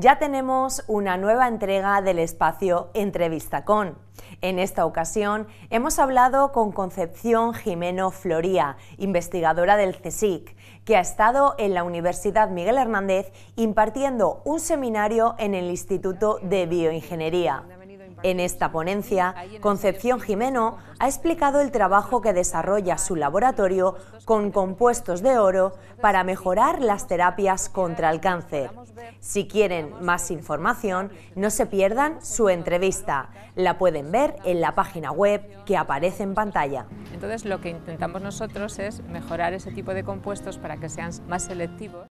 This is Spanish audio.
Ya tenemos una nueva entrega del espacio Entrevista con. En esta ocasión hemos hablado con Concepción Jimeno Floría, investigadora del CSIC, que ha estado en la Universidad Miguel Hernández impartiendo un seminario en el Instituto de Bioingeniería. En esta ponencia, Concepción Jimeno ha explicado el trabajo que desarrolla su laboratorio con compuestos de oro para mejorar las terapias contra el cáncer. Si quieren más información, no se pierdan su entrevista. La pueden ver en la página web que aparece en pantalla. Entonces lo que intentamos nosotros es mejorar ese tipo de compuestos para que sean más selectivos.